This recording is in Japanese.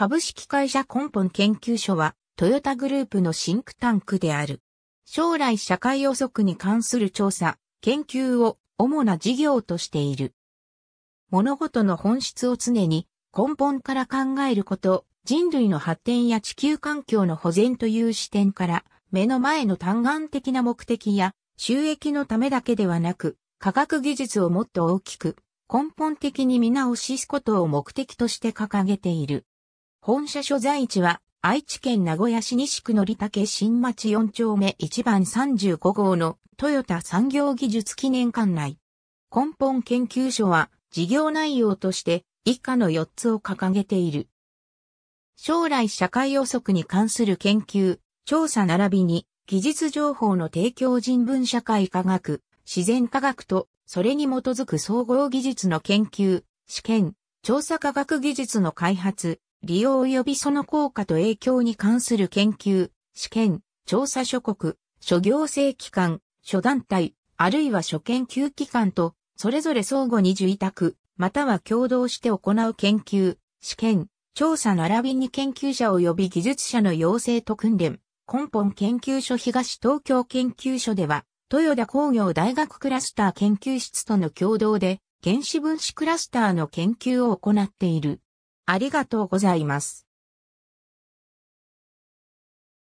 株式会社根本研究所は、トヨタグループのシンクタンクである。将来社会予測に関する調査、研究を主な事業としている。物事の本質を常に根本から考えること、人類の発展や地球環境の保全という視点から、目の前の単眼的な目的や収益のためだけではなく、科学技術をもっと大きく、根本的に見直しすことを目的として掲げている。本社所在地は愛知県名古屋市西区のりたけ新町4丁目1番35号の豊田産業技術記念館内。根本研究所は事業内容として以下の4つを掲げている。将来社会予測に関する研究、調査並びに技術情報の提供人文社会科学、自然科学とそれに基づく総合技術の研究、試験、調査科学技術の開発、利用及びその効果と影響に関する研究、試験、調査諸国、諸行政機関、諸団体、あるいは諸研究機関と、それぞれ相互に受委託、または共同して行う研究、試験、調査並びに研究者及び技術者の養成と訓練、根本研究所東東京研究所では、豊田工業大学クラスター研究室との共同で、原子分子クラスターの研究を行っている。ありがとうございます。